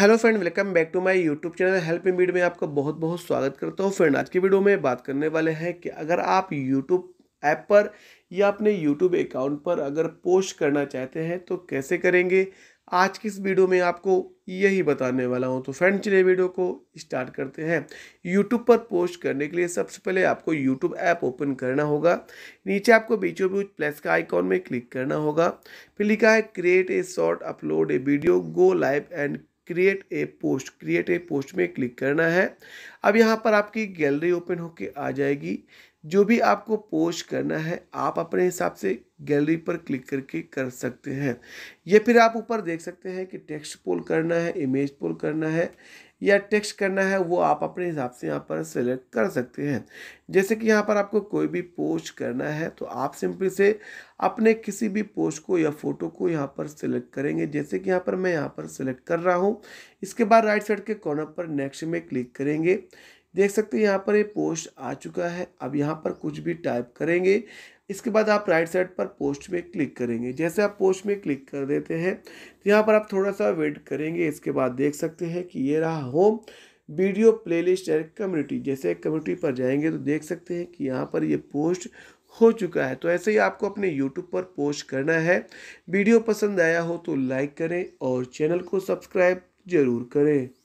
hello friend welcome back to my YouTube channel help इन video में आपका बहुत बहुत स्वागत करता हूँ फ्रेंड आज की वीडियो में बात करने वाले हैं कि अगर आप यूट्यूब ऐप पर या अपने यूट्यूब अकाउंट पर अगर पोस्ट करना चाहते हैं तो कैसे करेंगे आज की इस वीडियो में आपको यही बताने वाला हूँ तो फ्रेंड चलिए वीडियो को स्टार्ट करते हैं यूट्यूब पर पोस्ट करने के लिए सबसे पहले आपको यूट्यूब ऐप ओपन करना होगा नीचे आपको बीचों बीच प्लस का आइकॉन में क्लिक करना होगा फिर लिखा है create a short upload a video go live and create a post create a post में क्लिक करना है अब यहाँ पर आपकी गैलरी ओपन होके आ जाएगी जो भी आपको पोस्ट करना है आप अपने हिसाब से गैलरी पर क्लिक करके कर सकते हैं या फिर आप ऊपर देख सकते हैं कि टेक्स्ट पोल करना है इमेज पोल करना है या टेक्स्ट करना है वो आप अपने हिसाब से यहाँ पर सेलेक्ट कर सकते हैं जैसे कि यहाँ पर आपको कोई भी पोस्ट करना है तो आप सिंपली से अपने किसी भी पोस्ट को या फोटो को यहाँ पर सिलेक्ट करेंगे जैसे कि यहाँ पर मैं यहाँ पर सिलेक्ट कर रहा हूँ इसके बाद राइट साइड के कॉर्नर पर नेक्स्ट में क्लिक करेंगे देख सकते हैं यहाँ पर ये पोस्ट आ चुका है अब यहाँ पर कुछ भी टाइप करेंगे इसके बाद आप राइट साइड पर पोस्ट में क्लिक करेंगे जैसे आप पोस्ट में क्लिक कर देते हैं तो यहाँ पर आप थोड़ा सा वेट करेंगे इसके बाद देख सकते हैं कि ये रहा home video playlist and community जैसे कम्युनिटी पर जाएंगे तो देख सकते हैं कि यहाँ पर ये पोस्ट हो चुका है तो ऐसे ही आपको अपने यूट्यूब पर पोस्ट करना है वीडियो पसंद आया हो तो लाइक करें और चैनल को सब्सक्राइब ज़रूर करें